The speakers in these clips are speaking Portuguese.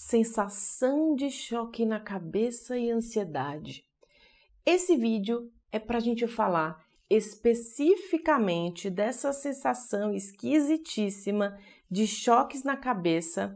sensação de choque na cabeça e ansiedade. Esse vídeo é para a gente falar especificamente dessa sensação esquisitíssima de choques na cabeça,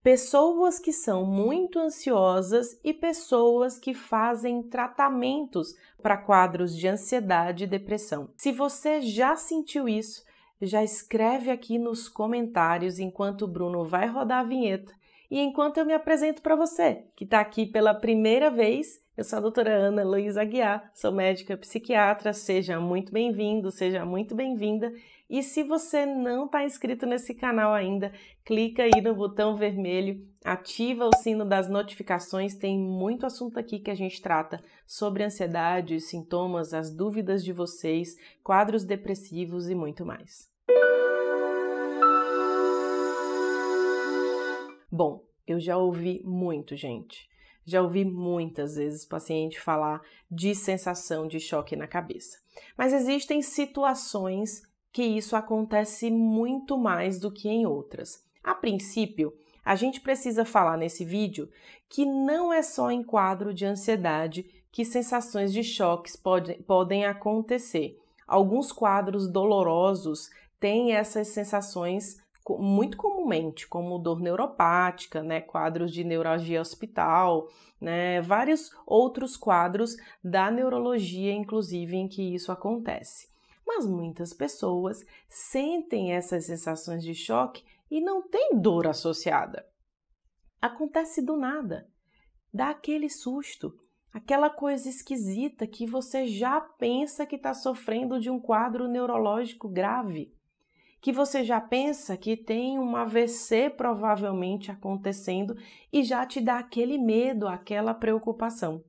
pessoas que são muito ansiosas e pessoas que fazem tratamentos para quadros de ansiedade e depressão. Se você já sentiu isso, já escreve aqui nos comentários enquanto o Bruno vai rodar a vinheta e enquanto eu me apresento para você, que está aqui pela primeira vez, eu sou a doutora Ana Luísa Aguiar, sou médica psiquiatra, seja muito bem-vindo, seja muito bem-vinda. E se você não está inscrito nesse canal ainda, clica aí no botão vermelho, ativa o sino das notificações, tem muito assunto aqui que a gente trata sobre ansiedade, sintomas, as dúvidas de vocês, quadros depressivos e muito mais. Bom, eu já ouvi muito, gente. Já ouvi muitas vezes paciente falar de sensação de choque na cabeça. Mas existem situações que isso acontece muito mais do que em outras. A princípio, a gente precisa falar nesse vídeo que não é só em quadro de ansiedade que sensações de choques pode, podem acontecer. Alguns quadros dolorosos têm essas sensações muito comumente, como dor neuropática, né, quadros de neuralgia hospital, né, vários outros quadros da neurologia, inclusive, em que isso acontece. Mas muitas pessoas sentem essas sensações de choque e não tem dor associada. Acontece do nada, dá aquele susto, aquela coisa esquisita que você já pensa que está sofrendo de um quadro neurológico grave que você já pensa que tem um AVC provavelmente acontecendo e já te dá aquele medo, aquela preocupação.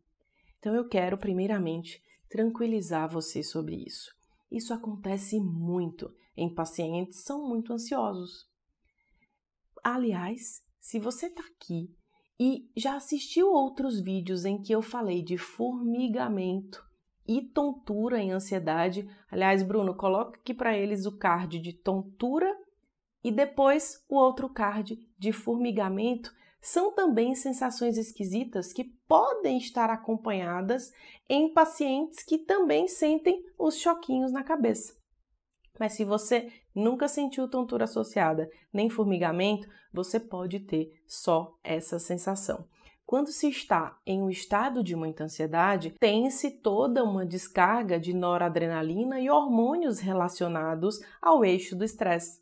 Então eu quero, primeiramente, tranquilizar você sobre isso. Isso acontece muito em pacientes que são muito ansiosos. Aliás, se você está aqui e já assistiu outros vídeos em que eu falei de formigamento, e tontura em ansiedade. Aliás, Bruno, coloca aqui para eles o card de tontura e depois o outro card de formigamento. São também sensações esquisitas que podem estar acompanhadas em pacientes que também sentem os choquinhos na cabeça. Mas se você nunca sentiu tontura associada nem formigamento, você pode ter só essa sensação. Quando se está em um estado de muita ansiedade, tem-se toda uma descarga de noradrenalina e hormônios relacionados ao eixo do estresse.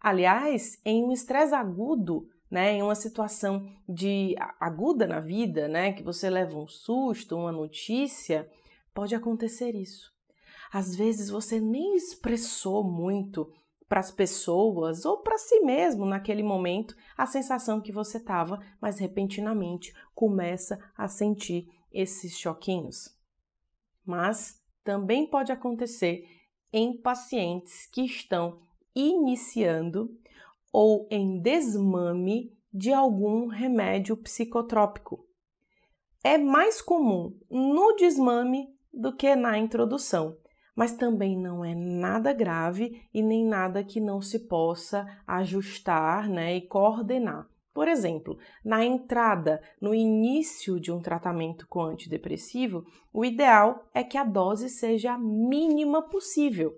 Aliás, em um estresse agudo, né, em uma situação de aguda na vida, né, que você leva um susto, uma notícia, pode acontecer isso. Às vezes você nem expressou muito para as pessoas ou para si mesmo naquele momento a sensação que você estava, mas repentinamente começa a sentir esses choquinhos. Mas também pode acontecer em pacientes que estão iniciando ou em desmame de algum remédio psicotrópico. É mais comum no desmame do que na introdução mas também não é nada grave e nem nada que não se possa ajustar né, e coordenar. Por exemplo, na entrada, no início de um tratamento com antidepressivo, o ideal é que a dose seja a mínima possível.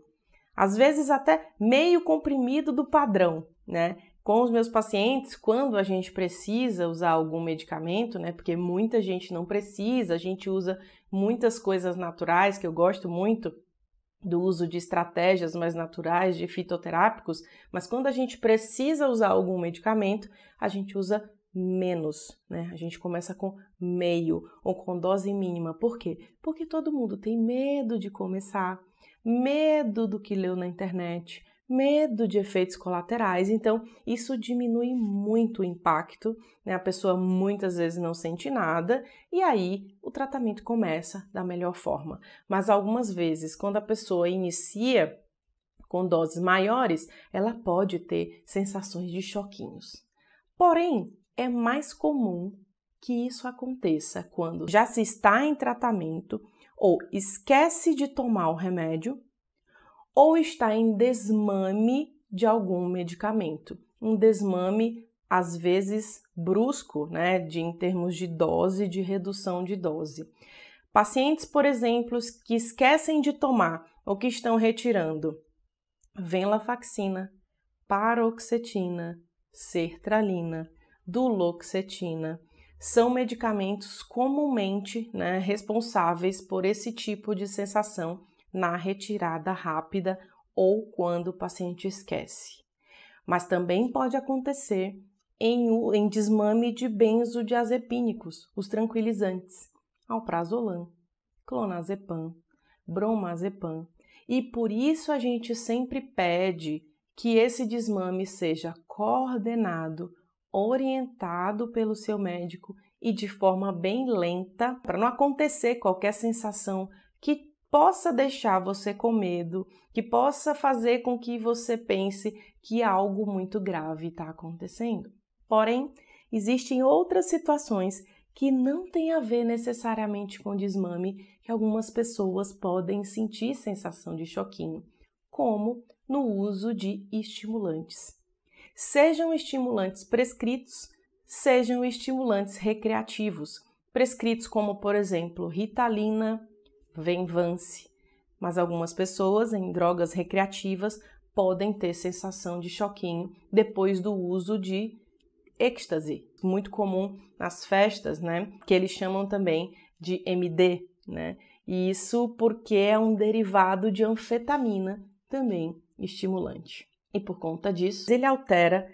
Às vezes até meio comprimido do padrão, né? Com os meus pacientes, quando a gente precisa usar algum medicamento, né? Porque muita gente não precisa, a gente usa muitas coisas naturais que eu gosto muito do uso de estratégias mais naturais de fitoterápicos, mas quando a gente precisa usar algum medicamento, a gente usa menos, né? A gente começa com meio ou com dose mínima. Por quê? Porque todo mundo tem medo de começar, medo do que leu na internet, medo de efeitos colaterais, então isso diminui muito o impacto, né? a pessoa muitas vezes não sente nada e aí o tratamento começa da melhor forma. Mas algumas vezes, quando a pessoa inicia com doses maiores, ela pode ter sensações de choquinhos. Porém, é mais comum que isso aconteça quando já se está em tratamento ou esquece de tomar o remédio ou está em desmame de algum medicamento. Um desmame às vezes brusco, né, de em termos de dose, de redução de dose. Pacientes, por exemplo, que esquecem de tomar ou que estão retirando venlafaxina, paroxetina, sertralina, duloxetina, são medicamentos comumente né, responsáveis por esse tipo de sensação na retirada rápida ou quando o paciente esquece. Mas também pode acontecer em, em desmame de benzodiazepínicos, os tranquilizantes, alprazolam, clonazepam, bromazepam. E por isso a gente sempre pede que esse desmame seja coordenado, orientado pelo seu médico e de forma bem lenta, para não acontecer qualquer sensação possa deixar você com medo, que possa fazer com que você pense que algo muito grave está acontecendo. Porém, existem outras situações que não têm a ver necessariamente com desmame, que algumas pessoas podem sentir sensação de choquinho, como no uso de estimulantes. Sejam estimulantes prescritos, sejam estimulantes recreativos, prescritos como, por exemplo, ritalina, Vem vance, Mas algumas pessoas em drogas recreativas podem ter sensação de choquinho depois do uso de êxtase, muito comum nas festas, né? Que eles chamam também de MD, né? E isso porque é um derivado de anfetamina, também estimulante. E por conta disso, ele altera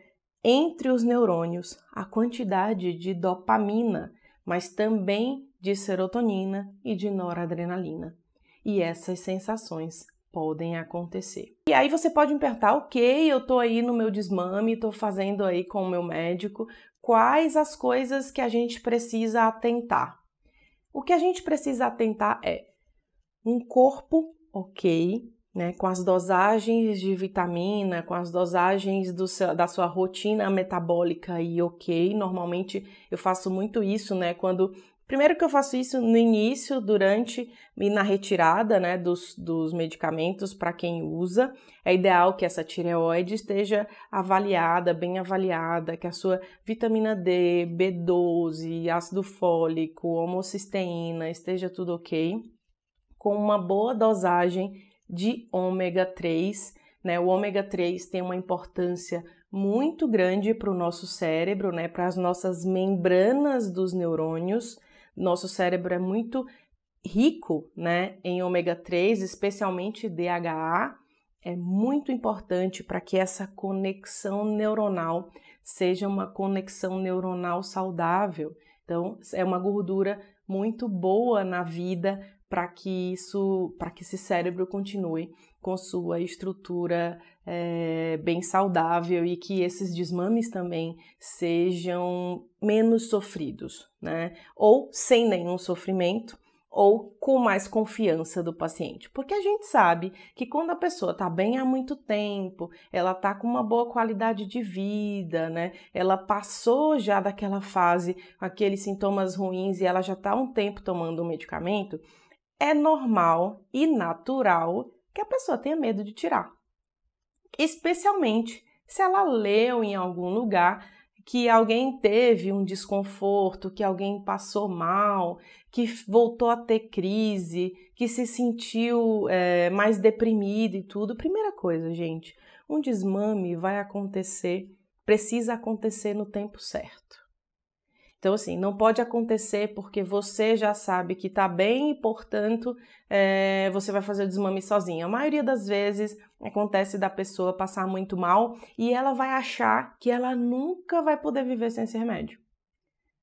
entre os neurônios a quantidade de dopamina mas também de serotonina e de noradrenalina. E essas sensações podem acontecer. E aí você pode me perguntar, ok, eu tô aí no meu desmame, tô fazendo aí com o meu médico, quais as coisas que a gente precisa atentar? O que a gente precisa atentar é um corpo ok, né, com as dosagens de vitamina, com as dosagens do seu, da sua rotina metabólica e ok. Normalmente eu faço muito isso, né? Quando. Primeiro que eu faço isso no início, durante e na retirada né, dos, dos medicamentos para quem usa. É ideal que essa tireoide esteja avaliada, bem avaliada, que a sua vitamina D, B12, ácido fólico, homocisteína esteja tudo ok, com uma boa dosagem de ômega 3. Né? O ômega 3 tem uma importância muito grande para o nosso cérebro, né? para as nossas membranas dos neurônios. Nosso cérebro é muito rico né? em ômega 3, especialmente DHA. É muito importante para que essa conexão neuronal seja uma conexão neuronal saudável então, é uma gordura muito boa na vida para que isso, para que esse cérebro continue com sua estrutura é, bem saudável e que esses desmames também sejam menos sofridos, né? Ou sem nenhum sofrimento, ou com mais confiança do paciente. Porque a gente sabe que quando a pessoa está bem há muito tempo, ela está com uma boa qualidade de vida, né? Ela passou já daquela fase, aqueles sintomas ruins e ela já está um tempo tomando o um medicamento, é normal e natural que a pessoa tenha medo de tirar. Especialmente se ela leu em algum lugar que alguém teve um desconforto, que alguém passou mal, que voltou a ter crise, que se sentiu é, mais deprimido e tudo. Primeira coisa, gente, um desmame vai acontecer, precisa acontecer no tempo certo. Então, assim, não pode acontecer porque você já sabe que está bem e, portanto, é, você vai fazer o desmame sozinha. A maioria das vezes acontece da pessoa passar muito mal e ela vai achar que ela nunca vai poder viver sem esse remédio.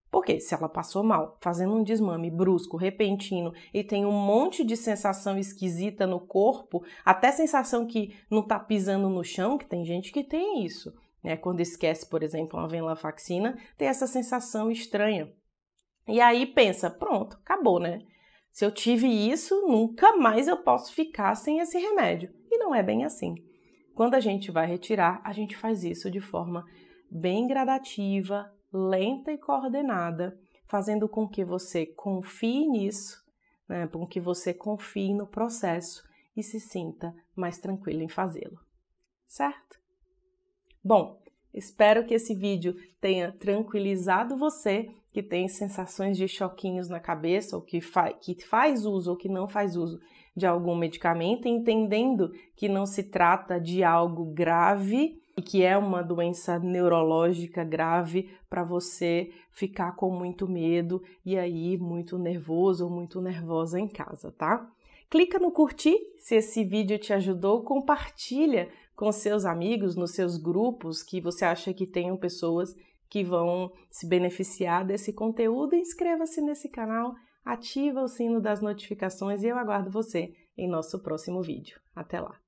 Porque se ela passou mal, fazendo um desmame brusco, repentino e tem um monte de sensação esquisita no corpo, até sensação que não está pisando no chão, que tem gente que tem isso né? Quando esquece, por exemplo, uma venlafaxina, tem essa sensação estranha. E aí pensa, pronto, acabou, né? Se eu tive isso, nunca mais eu posso ficar sem esse remédio. E não é bem assim. Quando a gente vai retirar, a gente faz isso de forma bem gradativa, lenta e coordenada, fazendo com que você confie nisso, né, com que você confie no processo e se sinta mais tranquilo em fazê-lo, certo? Bom, espero que esse vídeo tenha tranquilizado você que tem sensações de choquinhos na cabeça ou que, fa que faz uso ou que não faz uso de algum medicamento, entendendo que não se trata de algo grave e que é uma doença neurológica grave para você ficar com muito medo e aí muito nervoso ou muito nervosa em casa, tá? Clica no curtir se esse vídeo te ajudou, compartilha com seus amigos, nos seus grupos que você acha que tenham pessoas que vão se beneficiar desse conteúdo. Inscreva-se nesse canal, ativa o sino das notificações e eu aguardo você em nosso próximo vídeo. Até lá!